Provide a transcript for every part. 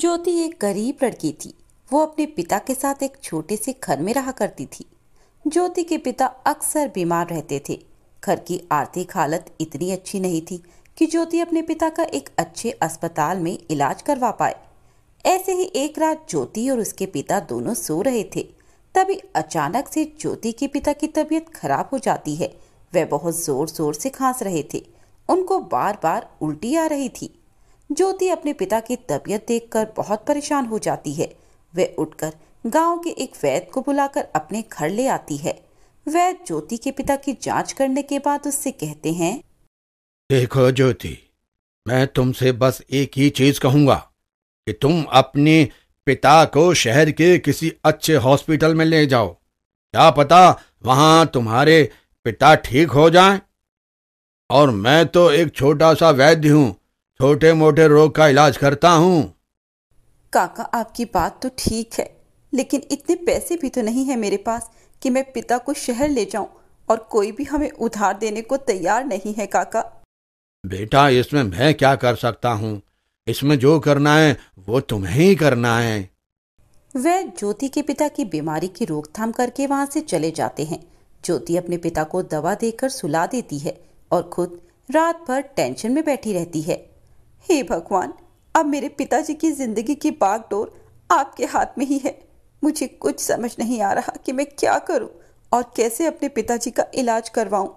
ज्योति एक गरीब लड़की थी वो अपने पिता के साथ एक छोटे से घर में रहा करती थी ज्योति के पिता अक्सर बीमार रहते थे घर की आर्थिक हालत इतनी अच्छी नहीं थी कि ज्योति अपने पिता का एक अच्छे अस्पताल में इलाज करवा पाए ऐसे ही एक रात ज्योति और उसके पिता दोनों सो रहे थे तभी अचानक से ज्योति के पिता की तबीयत खराब हो जाती है वह बहुत जोर जोर से खांस रहे थे उनको बार बार उल्टी आ रही थी ज्योति अपने पिता की तबीयत देखकर बहुत परेशान हो जाती है वह उठकर गांव के एक वैद्य को बुलाकर अपने घर ले आती है वैद्य ज्योति के पिता की जांच करने के बाद उससे कहते हैं देखो ज्योति मैं तुमसे बस एक ही चीज कहूंगा कि तुम अपने पिता को शहर के किसी अच्छे हॉस्पिटल में ले जाओ क्या पता वहां तुम्हारे पिता ठीक हो जाए और मैं तो एक छोटा सा वैद्य हूं छोटे मोटे रोग का इलाज करता हूँ काका आपकी बात तो ठीक है लेकिन इतने पैसे भी तो नहीं है मेरे पास कि मैं पिता को शहर ले जाऊं और कोई भी हमें उधार देने को तैयार नहीं है काका बेटा इसमें मैं क्या कर सकता हूँ इसमें जो करना है वो तुम्हें ही करना है वह ज्योति के पिता की बीमारी की रोकथाम करके वहाँ से चले जाते हैं ज्योति अपने पिता को दवा देकर सुला देती है और खुद रात भर टेंशन में बैठी रहती है हे भगवान अब मेरे पिताजी की जिंदगी की बागडोर आपके हाथ में ही है मुझे कुछ समझ नहीं आ रहा कि मैं क्या करूं और कैसे अपने पिताजी का इलाज करवाऊं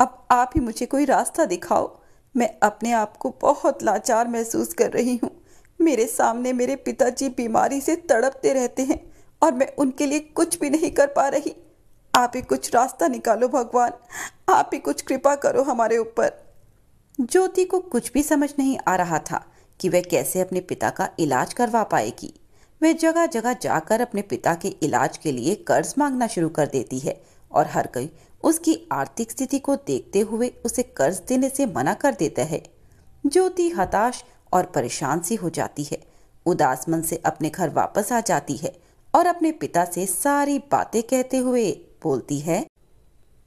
अब आप ही मुझे कोई रास्ता दिखाओ मैं अपने आप को बहुत लाचार महसूस कर रही हूँ मेरे सामने मेरे पिताजी बीमारी से तड़पते रहते हैं और मैं उनके लिए कुछ भी नहीं कर पा रही आप ही कुछ रास्ता निकालो भगवान आप ही कुछ कृपा करो हमारे ऊपर ज्योति को कुछ भी समझ नहीं आ रहा था कि वह कैसे अपने पिता का इलाज करवा पाएगी वह जगह जगह जाकर अपने पिता के इलाज के लिए कर्ज मांगना शुरू कर देती है और हर कोई उसकी आर्थिक स्थिति को देखते हुए उसे कर्ज देने से मना कर देता है ज्योति हताश और परेशान सी हो जाती है उदास मन से अपने घर वापस आ जाती है और अपने पिता से सारी बातें कहते हुए बोलती है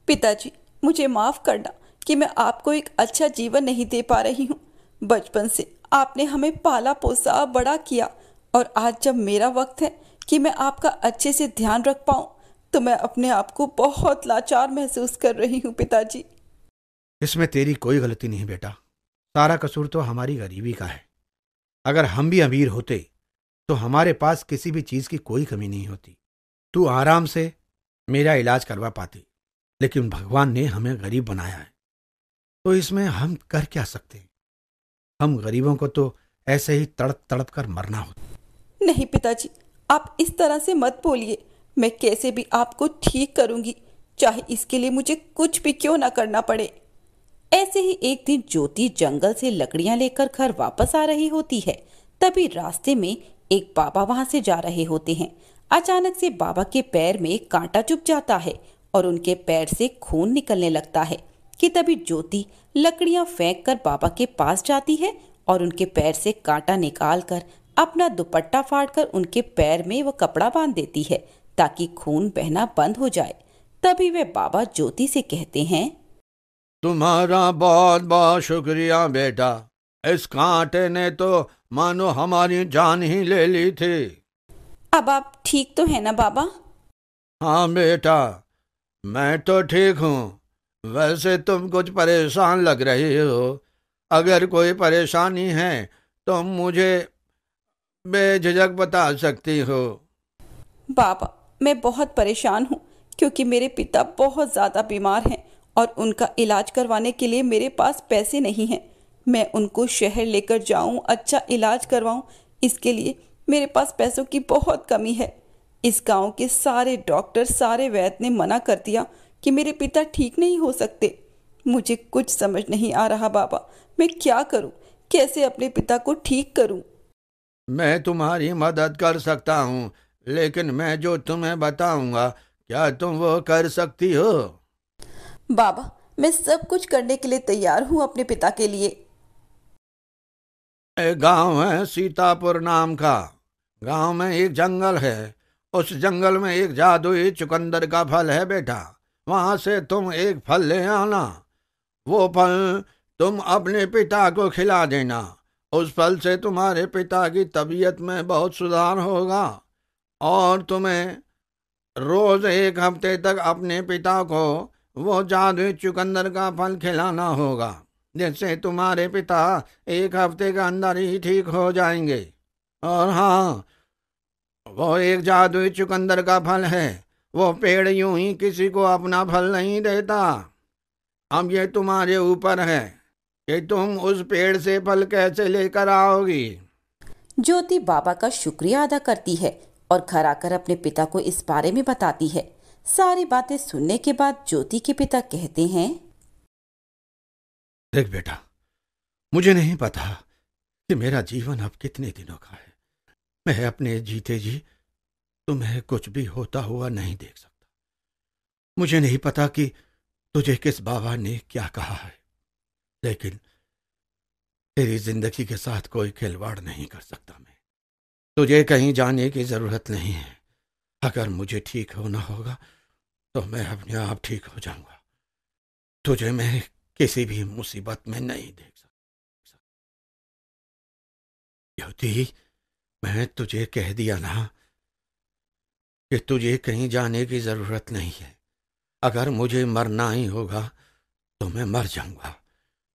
पिताजी मुझे माफ करना कि मैं आपको एक अच्छा जीवन नहीं दे पा रही हूँ बचपन से आपने हमें पाला पोसा बड़ा किया और आज जब मेरा वक्त है कि मैं आपका अच्छे से ध्यान रख पाऊँ तो मैं अपने आप को बहुत लाचार महसूस कर रही हूँ पिताजी इसमें तेरी कोई गलती नहीं बेटा सारा कसूर तो हमारी गरीबी का है अगर हम भी अमीर होते तो हमारे पास किसी भी चीज़ की कोई कमी नहीं होती तू आराम से मेरा इलाज करवा पाती लेकिन भगवान ने हमें गरीब बनाया है तो इसमें हम कर क्या सकते हैं हम गरीबों को तो ऐसे ही तड़प तड़प कर मरना होता नहीं पिताजी आप इस तरह से मत बोलिए मैं कैसे भी आपको ठीक करूंगी चाहे इसके लिए मुझे कुछ भी क्यों ना करना पड़े ऐसे ही एक दिन ज्योति जंगल से लकड़ियां लेकर घर वापस आ रही होती है तभी रास्ते में एक बाबा वहां से जा रहे होते हैं अचानक से बाबा के पैर में कांटा चुप जाता है और उनके पैर से खून निकलने लगता है कि तभी ज्योति लकड़ियां फेंक कर बाबा के पास जाती है और उनके पैर से कांटा निकाल कर अपना दुपट्टा फाड़ कर उनके पैर में वह कपड़ा बांध देती है ताकि खून बहना बंद हो जाए तभी वे बाबा ज्योति से कहते हैं तुम्हारा बहुत बहुत शुक्रिया बेटा इस कांटे ने तो मानो हमारी जान ही ले ली थी अब आप ठीक तो है ना बाबा हाँ बेटा मैं तो ठीक हूँ वैसे तुम कुछ परेशान लग रहे हो अगर कोई परेशानी है तो मुझे बेझिझक बता सकती हो बाबा मैं बहुत परेशान हूँ क्योंकि मेरे पिता बहुत ज़्यादा बीमार हैं और उनका इलाज करवाने के लिए मेरे पास पैसे नहीं हैं मैं उनको शहर लेकर जाऊं अच्छा इलाज करवाऊं इसके लिए मेरे पास पैसों की बहुत कमी है इस गांव के सारे डॉक्टर सारे वैद्य ने मना कर दिया कि मेरे पिता ठीक नहीं हो सकते मुझे कुछ समझ नहीं आ रहा बाबा मैं क्या करूं कैसे अपने पिता को ठीक करूं मैं तुम्हारी मदद कर सकता हूं लेकिन मैं जो तुम्हें बताऊंगा क्या तुम वो कर सकती हो बाबा मैं सब कुछ करने के लिए तैयार हूं अपने पिता के लिए गांव है सीतापुर नाम का गांव में एक जंगल है उस जंगल में एक जादुई चुकंदर का फल है बेटा वहां से तुम एक फल ले आना वो फल तुम अपने पिता को खिला देना उस फल से तुम्हारे पिता की तबीयत में बहुत सुधार होगा और तुम्हें रोज एक हफ्ते तक अपने पिता को वो जादुई चुकंदर का फल खिलाना होगा जिससे तुम्हारे पिता एक हफ्ते के अंदर ही ठीक हो जाएंगे और हाँ वो एक जादुई चुकंदर का फल है वो पेड़ यूं ही किसी को अपना फल नहीं देता अब ये तुम्हारे ऊपर है कि तुम उस पेड़ से फल कैसे लेकर आओगी ज्योति बाबा का शुक्रिया अदा करती है और घर आकर अपने पिता को इस बारे में बताती है सारी बातें सुनने के बाद ज्योति के पिता कहते हैं देख बेटा मुझे नहीं पता कि मेरा जीवन अब कितने दिनों का है मैं अपने जीते जी तुम्हें कुछ भी होता हुआ नहीं देख सकता मुझे नहीं पता कि तुझे किस बाबा ने क्या कहा है लेकिन तेरी जिंदगी के साथ कोई खिलवाड़ नहीं कर सकता मैं तुझे कहीं जाने की जरूरत नहीं है अगर मुझे ठीक होना होगा तो मैं अपने आप ठीक हो जाऊंगा तुझे मैं किसी भी मुसीबत में नहीं देख सकता युति मैं तुझे कह दिया ना कि तुझे कहीं जाने की जरूरत नहीं है अगर मुझे मरना ही होगा तो मैं मर जाऊंगा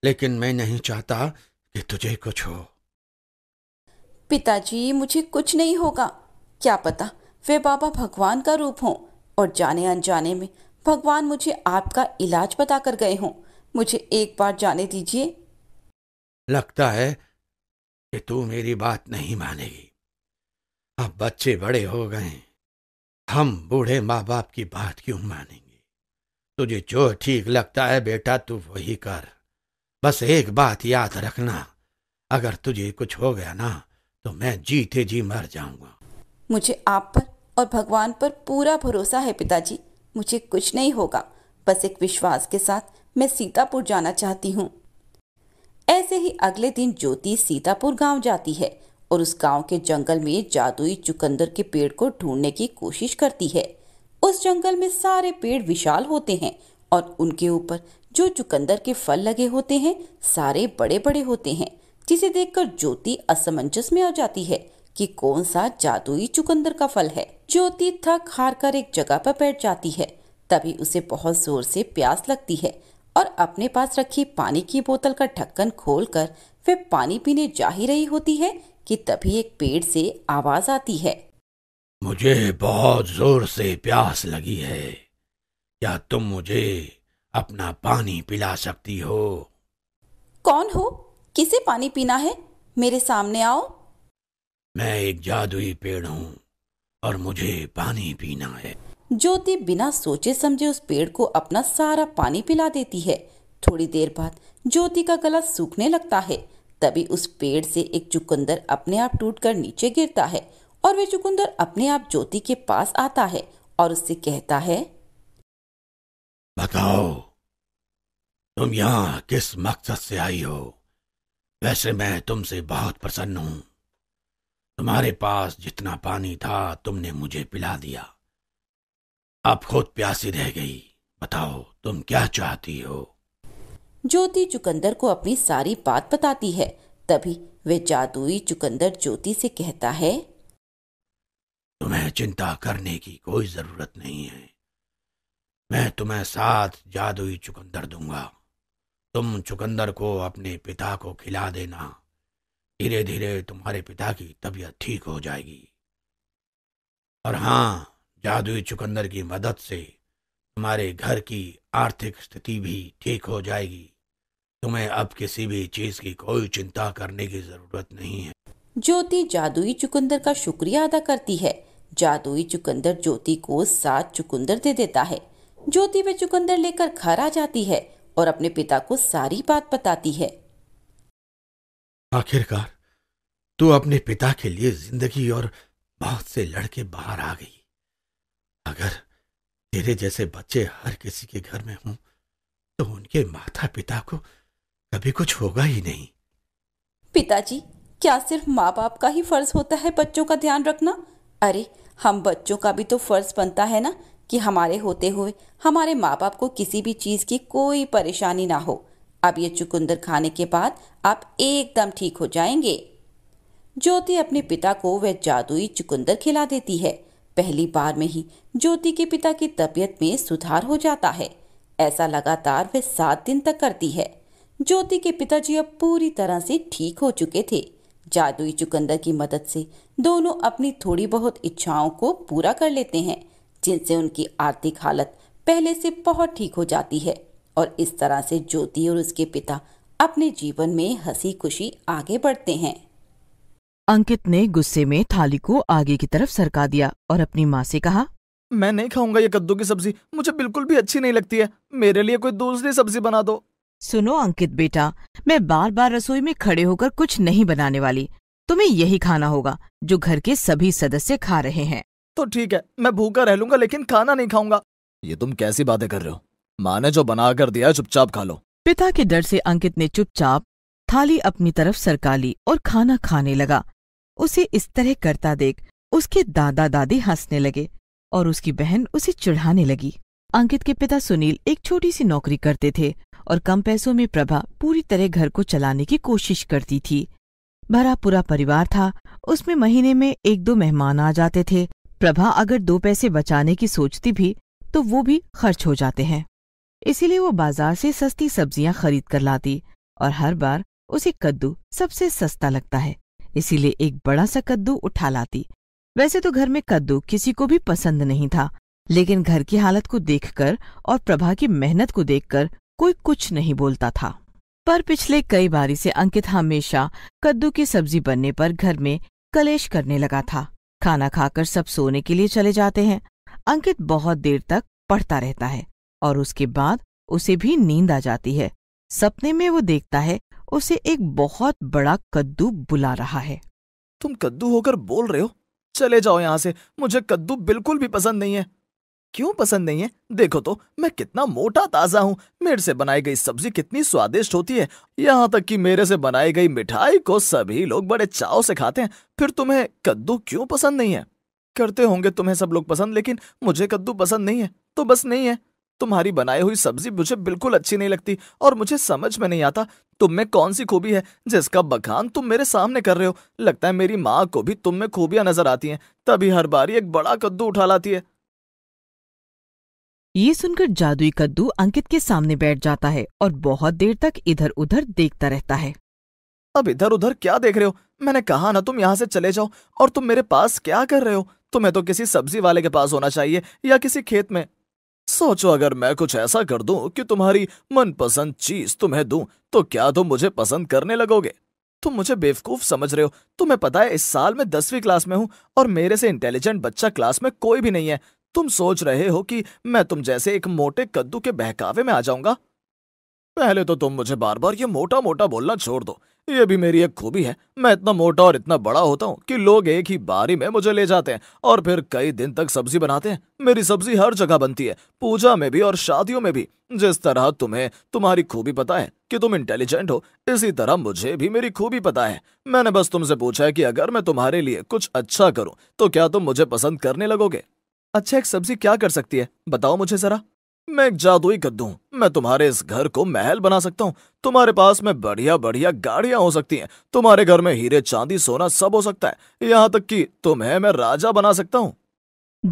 लेकिन मैं नहीं चाहता कि तुझे कुछ हो पिताजी मुझे कुछ नहीं होगा क्या पता वे बाबा भगवान का रूप हो और जाने अनजाने में भगवान मुझे आपका इलाज बता कर गए हों मुझे एक बार जाने दीजिए लगता है कि तू मेरी बात नहीं मानेगी अब बच्चे बड़े हो गए हम बूढ़े माँ बाप की बात क्यों मानेंगे तुझे जो ठीक लगता है बेटा तू वही कर बस एक बात याद रखना अगर तुझे कुछ हो गया ना तो मैं जीते जी मर जाऊंगा मुझे आप पर और भगवान पर पूरा भरोसा है पिताजी मुझे कुछ नहीं होगा बस एक विश्वास के साथ मैं सीतापुर जाना चाहती हूँ ऐसे ही अगले दिन ज्योति सीतापुर गांव जाती है और उस गांव के जंगल में जादुई चुकंदर के पेड़ को ढूंढने की कोशिश करती है उस जंगल में सारे पेड़ विशाल होते हैं और उनके ऊपर जो चुकंदर के फल लगे होते हैं सारे बड़े बड़े होते हैं जिसे देखकर ज्योति असमंजस में आ जाती है कि कौन सा जादुई चुकंदर का फल है ज्योति थक हार कर एक जगह पर बैठ जाती है तभी उसे बहुत जोर से प्यास लगती है और अपने पास रखी पानी की बोतल का ढक्कन खोलकर वे पानी पीने जा ही रही होती है कि तभी एक पेड़ से आवाज आती है मुझे बहुत जोर से प्यास लगी है क्या तुम मुझे अपना पानी पिला सकती हो कौन हो किसे पानी पीना है मेरे सामने आओ मैं एक जादुई पेड़ हूँ और मुझे पानी पीना है ज्योति बिना सोचे समझे उस पेड़ को अपना सारा पानी पिला देती है थोड़ी देर बाद ज्योति का गला सूखने लगता है तभी उस पेड़ से एक चुकंदर अपने आप टूटकर नीचे गिरता है और वह चुकंदर अपने आप ज्योति के पास आता है और उससे कहता है बताओ तुम यहाँ किस मकसद से आई हो वैसे मैं तुमसे बहुत प्रसन्न हूं तुम्हारे पास जितना पानी था तुमने मुझे पिला दिया अब खुद प्यासी रह गई बताओ तुम क्या चाहती हो ज्योति चुकंदर को अपनी सारी बात बताती है तभी वह जादुई चुकंदर ज्योति से कहता है तुम्हें चिंता करने की कोई जरूरत नहीं है मैं तुम्हें साथ जादुई चुकंदर दूंगा तुम चुकंदर को अपने पिता को खिला देना धीरे धीरे तुम्हारे पिता की तबीयत ठीक हो जाएगी और हाँ जादुई चुकंदर की मदद से तुम्हारे घर की आर्थिक स्थिति भी ठीक हो जाएगी तुम्हें अब किसी भी चीज की कोई चिंता करने की जरूरत नहीं है ज्योति जादुई चुकंदर का शुक्रिया अदा करती है जादुई चुकंदर ज्योति को सात चुकंदर दे देता है ज्योति वे चुकंदर लेकर घर आ जाती है और अपने पिता को सारी बात बताती है आखिरकार तू अपने पिता के लिए जिंदगी और बहुत से लड़के बाहर आ गई अगर तेरे जैसे बच्चे हर किसी के घर में हों तो उनके माता पिता को कभी कुछ होगा ही नहीं पिताजी क्या सिर्फ माँ बाप का ही फर्ज होता है बच्चों का ध्यान रखना अरे हम बच्चों का भी तो फर्ज बनता है ना कि हमारे होते हुए हमारे माँ बाप को किसी भी चीज़ की कोई परेशानी ना हो अब ये चुकंदर खाने के बाद आप एकदम ठीक हो जाएंगे ज्योति अपने पिता को वह जादुई चुकंदर खिला देती है पहली बार में ही ज्योति के पिता की तबीयत में सुधार हो जाता है ऐसा लगातार वह सात दिन तक करती है ज्योति के पिताजी अब पूरी तरह से ठीक हो चुके थे जादुई चुकंदर की मदद से दोनों अपनी थोड़ी बहुत इच्छाओं को पूरा कर लेते हैं जिनसे उनकी आर्थिक हालत पहले से बहुत ठीक हो जाती है और इस तरह से ज्योति और उसके पिता अपने जीवन में हंसी खुशी आगे बढ़ते हैं अंकित ने गुस्से में थाली को आगे की तरफ सरका दिया और अपनी माँ से कहा मैं नहीं खाऊंगा ये कद्दू की सब्जी मुझे बिल्कुल भी अच्छी नहीं लगती है मेरे लिए कोई दूसरी सब्जी बना दो सुनो अंकित बेटा मैं बार बार रसोई में खड़े होकर कुछ नहीं बनाने वाली तुम्हें यही खाना होगा जो घर के सभी सदस्य खा रहे हैं तो ठीक है मैं भूखा रह लूंगा लेकिन खाना नहीं खाऊंगा ये तुम कैसी बातें कर रहे हो माँ ने जो बना कर दिया चुपचाप खा लो पिता के डर से अंकित ने चुपचाप थाली अपनी तरफ सरका ली और खाना खाने लगा उसे इस तरह करता देख उसके दादा दादी हंसने लगे और उसकी बहन उसे चिढ़ाने लगी अंकित के पिता सुनील एक छोटी सी नौकरी करते थे और कम पैसों में प्रभा पूरी तरह घर को चलाने की कोशिश करती थी भरा पूरा परिवार था उसमें महीने में एक दो मेहमान आ जाते थे प्रभा अगर दो पैसे बचाने की सोचती भी तो वो भी खर्च हो जाते हैं इसीलिए वो बाजार से सस्ती सब्जियां खरीद कर लाती और हर बार उसे कद्दू सबसे सस्ता लगता है इसीलिए एक बड़ा सा कद्दू उठा लाती वैसे तो घर में कद्दू किसी को भी पसंद नहीं था लेकिन घर की हालत को देखकर और प्रभा की मेहनत को देखकर कोई कुछ नहीं बोलता था पर पिछले कई बारी से अंकित हमेशा कद्दू की सब्जी बनने पर घर में कलेश करने लगा था खाना खाकर सब सोने के लिए चले जाते हैं अंकित बहुत देर तक पढ़ता रहता है और उसके बाद उसे भी नींद आ जाती है सपने में वो देखता है उसे एक बहुत बड़ा कद्दू बुला रहा है तुम कद्दू होकर बोल रहे हो चले जाओ यहाँ से मुझे कद्दू बिल्कुल भी पसंद नहीं है क्यों पसंद नहीं है देखो तो मैं कितना मोटा ताजा हूँ मेरे से बनाई गई सब्जी कितनी स्वादिष्ट होती है यहाँ तक कि मेरे से बनाई गई मिठाई को सभी लोग बड़े चाव से खाते हैं फिर तुम्हें कद्दू क्यों पसंद नहीं है करते होंगे तुम्हें सब लोग पसंद लेकिन मुझे कद्दू पसंद नहीं है तो बस नहीं है तुम्हारी बनाई हुई सब्जी मुझे बिल्कुल अच्छी नहीं लगती और मुझे समझ में नहीं आता तुम में कौन सी खूबी है जिसका बखान तुम मेरे सामने कर रहे हो लगता है मेरी माँ को भी तुम में खूबियां नजर आती हैं तभी हर बार एक बड़ा कद्दू उठा लाती है ये सुनकर जादुई कद्दू अंकित के सामने बैठ जाता है और बहुत देर तक इधर उधर देखता रहता है अब इधर उधर क्या देख रहे हो मैंने कहा ना तुम यहाँ से चले जाओ और तुम मेरे पास क्या कर रहे हो तुम्हें तो किसी सब्जी वाले के पास होना चाहिए या किसी खेत में सोचो अगर मैं कुछ ऐसा कर दूं कि तुम्हारी मनपसंद चीज तुम्हें दूं तो क्या तुम मुझे पसंद करने लगोगे तुम मुझे बेवकूफ समझ रहे हो तुम्हें पता है इस साल में दसवीं क्लास में हूँ और मेरे से इंटेलिजेंट बच्चा क्लास में कोई भी नहीं है तुम सोच रहे हो कि मैं तुम जैसे एक मोटे कद्दू के बहकावे में आ जाऊंगा पहले तो तुम मुझे बार बार ये मोटा मोटा बोलना छोड़ दो ये भी मेरी एक खूबी है मैं इतना मोटा और इतना बड़ा होता हूँ कि लोग एक ही बारी में मुझे ले जाते हैं और फिर कई दिन तक सब्जी बनाते हैं मेरी सब्जी हर जगह बनती है पूजा में भी और शादियों में भी जिस तरह तुम्हें तुम्हारी खूबी पता है कि तुम इंटेलिजेंट हो इसी तरह मुझे भी मेरी खूबी पता है मैंने बस तुमसे पूछा है कि अगर मैं तुम्हारे लिए कुछ अच्छा करूँ तो क्या तुम मुझे पसंद करने लगोगे अच्छा एक सब्जी क्या कर सकती है बताओ मुझे जरा मैं एक जादुई कद्दू मैं तुम्हारे इस घर को महल बना सकता हूँ तुम्हारे पास में बढ़िया बढ़िया गाड़ियाँ हो सकती हैं तुम्हारे घर में हीरे चांदी सोना सब हो सकता है यहाँ तक कि तुम्हें मैं राजा बना सकता हूँ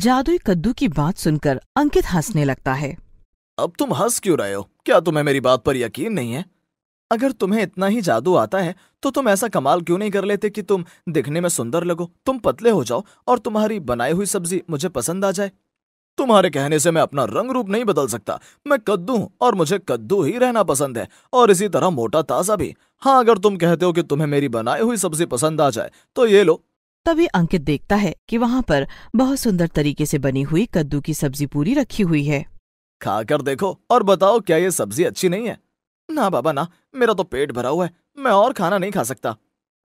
जादुई कद्दू की बात सुनकर अंकित हंसने लगता है अब तुम हंस क्यों रहे हो क्या तुम्हें मेरी बात पर यकीन नहीं है अगर तुम्हें इतना ही जादू आता है तो तुम ऐसा कमाल क्यों नहीं कर लेते कि तुम दिखने में सुंदर लगो तुम पतले हो जाओ और तुम्हारी बनाई हुई सब्जी मुझे पसंद आ जाए तुम्हारे कहने से मैं अपना रंग रूप नहीं बदल सकता मैं कद्दू हूँ और मुझे कद्दू ही रहना पसंद है और इसी तरह मोटा ताजा भी हाँ अगर तुम कहते हो कि तुम्हें मेरी बनाई हुई सब्जी पसंद आ जाए तो ये लो तभी अंकित देखता है कि वहाँ पर बहुत सुंदर तरीके से बनी हुई कद्दू की सब्जी पूरी रखी हुई है खाकर देखो और बताओ क्या ये सब्जी अच्छी नहीं है ना बाबा ना मेरा तो पेट भरा हुआ है मैं और खाना नहीं खा सकता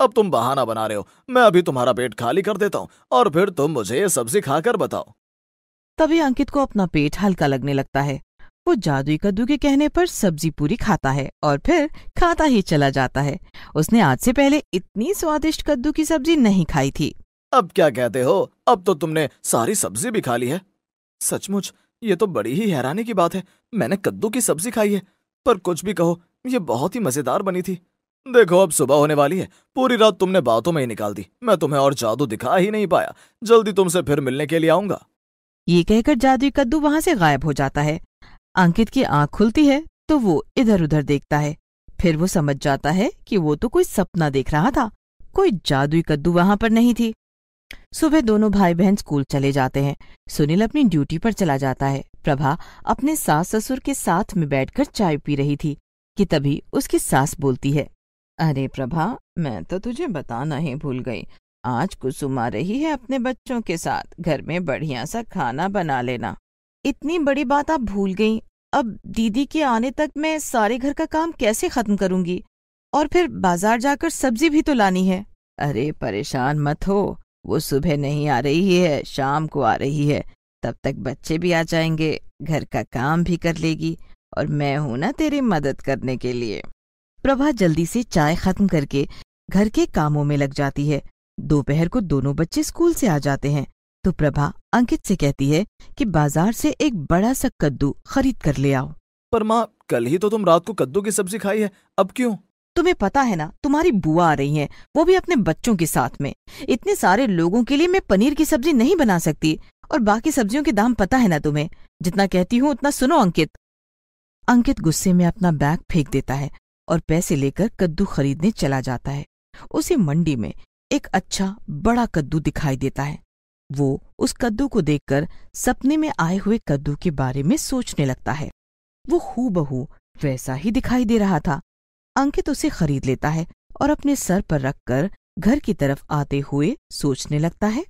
अब तुम बहाना बना रहे हो मैं अभी तुम्हारा पेट खाली कर देता हूँ और फिर तुम मुझे ये सब्जी खाकर बताओ तभी अंकित को अपना पेट हल्का लगने लगता है वो जादुई कद्दू के कहने पर सब्जी पूरी खाता है और फिर खाता ही चला जाता है उसने आज से पहले इतनी स्वादिष्ट कद्दू की सब्जी नहीं खाई थी अब क्या कहते हो अब तो तुमने सारी सब्जी भी खा ली है सचमुच ये तो बड़ी ही हैरानी की बात है मैंने कद्दू की सब्जी खाई है पर कुछ भी कहो ये बहुत ही मजेदार बनी थी देखो अब सुबह होने वाली है पूरी रात तुमने बातों में ही निकाल दी मैं तुम्हें और जादू दिखा ही नहीं पाया जल्दी तुमसे फिर मिलने के लिए आऊंगा ये कहकर जादुई कद्दू वहां से गायब हो जाता है अंकित की आंख खुलती है तो वो इधर उधर देखता है फिर वो समझ जाता है कि वो तो कोई सपना देख रहा था कोई जादुई कद्दू वहां पर नहीं थी सुबह दोनों भाई बहन स्कूल चले जाते हैं सुनील अपनी ड्यूटी पर चला जाता है प्रभा अपने सास ससुर के साथ में बैठकर चाय पी रही थी कि तभी उसकी सास बोलती है अरे प्रभा मैं तो तुझे बताना ही भूल गई आज कुसुम आ रही है अपने बच्चों के साथ घर में बढ़िया सा खाना बना लेना इतनी बड़ी बात आप भूल गई अब दीदी के आने तक मैं सारे घर का काम कैसे खत्म करूंगी और फिर बाजार जाकर सब्जी भी तो लानी है अरे परेशान मत हो वो सुबह नहीं आ रही है शाम को आ रही है तब तक बच्चे भी आ जाएंगे घर का काम भी कर लेगी और मैं हूं ना तेरी मदद करने के लिए प्रभा जल्दी से चाय खत्म करके घर के कामों में लग जाती है दोपहर को दोनों बच्चे स्कूल से आ जाते हैं तो प्रभा अंकित से कहती है कि बाजार से एक बड़ा सा कद्दू खरीद कर ले आओ पर माँ कल ही तो तुम रात को कद्दू की सब्जी खाई है अब क्यों तुम्हें पता है ना तुम्हारी बुआ आ रही है वो भी अपने बच्चों के साथ में इतने सारे लोगों के लिए मैं पनीर की सब्जी नहीं बना सकती और बाकी सब्जियों के दाम पता है ना तुम्हें जितना कहती हूँ उतना सुनो अंकित अंकित गुस्से में अपना बैग फेंक देता है और पैसे लेकर कद्दू खरीदने चला जाता है उसे मंडी में एक अच्छा बड़ा कद्दू दिखाई देता है वो उस कद्दू को देखकर सपने में आए हुए कद्दू के बारे में सोचने लगता है वो हूबहू वैसा ही दिखाई दे रहा था अंकित उसे खरीद लेता है और अपने सर पर रखकर घर की तरफ आते हुए सोचने लगता है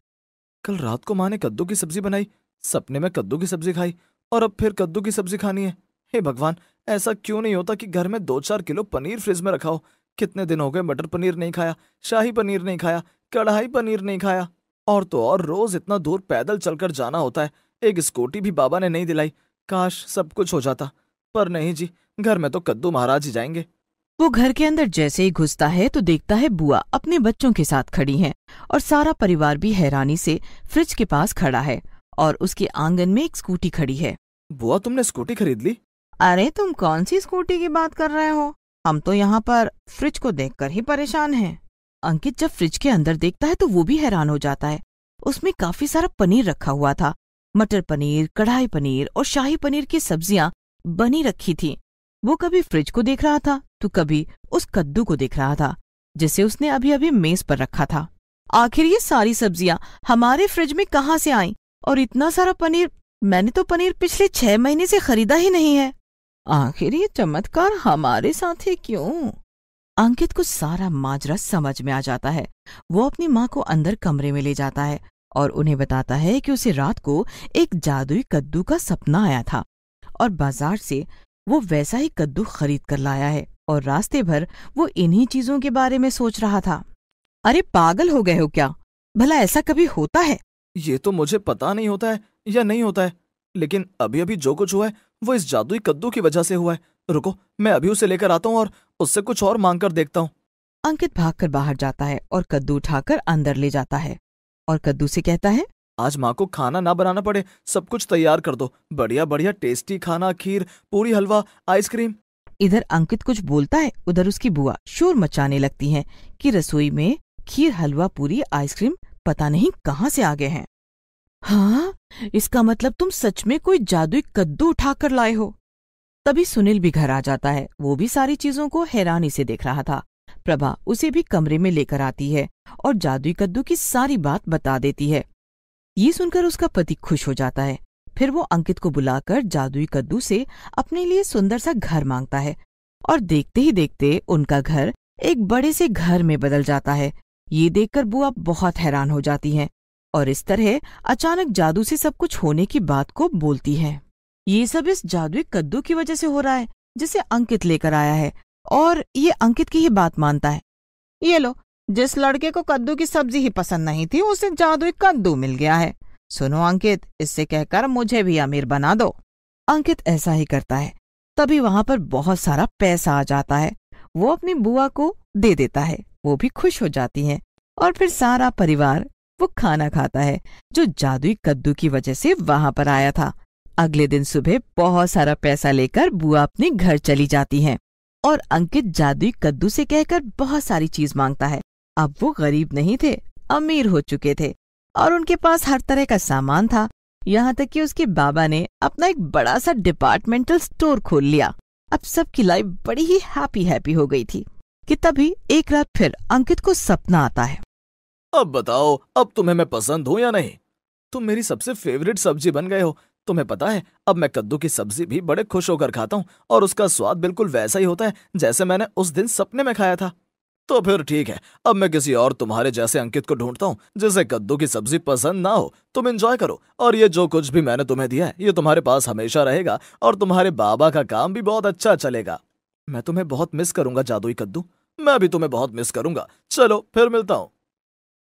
कल रात को माँ ने कद्दू की सब्जी बनाई सपने में कद्दू की सब्जी खाई और अब फिर कद्दू की सब्जी खानी है हे भगवान ऐसा क्यों नहीं होता कि घर में दो चार किलो पनीर फ्रिज में रखा हो कितने दिन हो गए मटर पनीर नहीं खाया शाही पनीर नहीं खाया कढ़ाई पनीर नहीं खाया और तो और रोज इतना दूर पैदल चलकर जाना होता है एक स्कूटी भी बाबा ने नहीं दिलाई काश सब कुछ हो जाता पर नहीं जी घर में तो कद्दू महाराज ही जाएंगे वो घर के अंदर जैसे ही घुसता है तो देखता है बुआ अपने बच्चों के साथ खड़ी हैं और सारा परिवार भी हैरानी से फ्रिज के पास खड़ा है और उसके आंगन में एक स्कूटी खड़ी है बुआ तुमने स्कूटी खरीद ली अरे तुम कौन सी स्कूटी की बात कर रहे हो हम तो यहाँ पर फ्रिज को देखकर ही परेशान हैं। अंकित जब फ्रिज के अंदर देखता है तो वो भी हैरान हो जाता है उसमें काफी सारा पनीर रखा हुआ था मटर पनीर कढ़ाई पनीर और शाही पनीर की सब्जियां बनी रखी थी वो कभी फ्रिज को देख रहा था तो कभी उस कद्दू को देख रहा था जिसे उसने अभी अभी मेज पर रखा था आखिर ये सारी सब्जियां हमारे फ्रिज में कहाँ से आई और इतना सारा पनीर मैंने तो पनीर पिछले छह महीने से खरीदा ही नहीं है आखिर ये चमत्कार हमारे साथ है क्यों अंकित को सारा माजरा समझ में आ जाता है वो अपनी माँ को अंदर कमरे में ले जाता है और उन्हें बताता है कि उसे रात को एक जादुई कद्दू का सपना आया था और बाजार से वो वैसा ही कद्दू खरीद कर लाया है और रास्ते भर वो इन्हीं चीजों के बारे में सोच रहा था अरे पागल हो गए हो क्या भला ऐसा कभी होता है ये तो मुझे पता नहीं होता है या नहीं होता है लेकिन अभी अभी जो कुछ हुआ है वो इस जादुई कद्दू की वजह से हुआ है रुको मैं अभी उसे लेकर आता हूँ और उससे कुछ और मांग कर देखता हूँ अंकित भागकर बाहर जाता है और कद्दू उठाकर अंदर ले जाता है और कद्दू से कहता है आज माँ को खाना ना बनाना पड़े सब कुछ तैयार कर दो बढ़िया बढ़िया टेस्टी खाना खीर पूरी हलवा आइसक्रीम इधर अंकित कुछ बोलता है उधर उसकी बुआ शोर मचाने लगती हैं कि रसोई में खीर हलवा पूरी आइसक्रीम पता नहीं कहाँ से आ गए हैं हाँ इसका मतलब तुम सच में कोई जादुई कद्दू उठाकर लाए हो तभी सुनील भी घर आ जाता है वो भी सारी चीजों को हैरानी से देख रहा था प्रभा उसे भी कमरे में लेकर आती है और जादुई कद्दू की सारी बात बता देती है ये सुनकर उसका पति खुश हो जाता है फिर वो अंकित को बुलाकर जादुई कद्दू से अपने लिए सुंदर सा घर मांगता है और देखते ही देखते उनका घर एक बड़े से घर में बदल जाता है ये देखकर बुआ बहुत हैरान हो जाती हैं और इस तरह अचानक जादू से सब कुछ होने की बात को बोलती है ये सब इस जादुई कद्दू की वजह से हो रहा है जिसे अंकित लेकर आया है और ये अंकित की ही बात मानता है ये लो जिस लड़के को कद्दू की सब्जी ही पसंद नहीं थी उसे जादुई कद्दू मिल गया है सुनो अंकित इससे कहकर मुझे भी अमीर बना दो अंकित ऐसा ही करता है तभी वहां पर बहुत सारा पैसा आ जाता है वो अपनी बुआ को दे देता है वो भी खुश हो जाती है और फिर सारा परिवार वो खाना खाता है जो जादुई कद्दू की वजह से वहां पर आया था अगले दिन सुबह बहुत सारा पैसा लेकर बुआ अपने घर चली जाती है और अंकित जादुई कद्दू से कहकर बहुत सारी चीज मांगता है अब वो गरीब नहीं थे अमीर हो चुके थे और उनके पास हर तरह का सामान था यहाँ तक कि उसके बाबा ने अपना एक बड़ा सा डिपार्टमेंटल स्टोर खोल लिया अब सबकी लाइफ बड़ी ही हैप्पी हैप्पी हो गई थी कि तभी एक रात फिर अंकित को सपना आता है अब बताओ अब तुम्हें मैं पसंद हूँ या नहीं तुम मेरी सबसे फेवरेट सब्जी बन गए हो तुम्हें पता है अब मैं कद्दू की सब्जी भी बड़े खुश होकर खाता हूँ और उसका स्वाद बिल्कुल वैसा ही होता है जैसे मैंने उस दिन सपने में खाया था तो फिर ठीक है अब मैं किसी और तुम्हारे जैसे अंकित को ढूंढता हूँ जिसे कद्दू की सब्जी पसंद ना हो तुम इंजॉय करो और ये जो कुछ भी मैंने तुम्हें दिया है ये तुम्हारे पास हमेशा रहेगा और तुम्हारे बाबा का काम भी बहुत अच्छा चलेगा मैं तुम्हें बहुत मिस करूंगा जादुई कद्दू मैं भी तुम्हें बहुत मिस करूंगा चलो फिर मिलता हूँ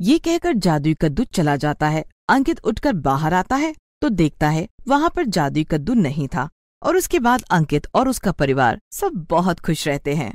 ये कहकर जादुई कद्दू चला जाता है अंकित उठकर बाहर आता है तो देखता है वहाँ पर जादुई कद्दू नहीं था और उसके बाद अंकित और उसका परिवार सब बहुत खुश रहते हैं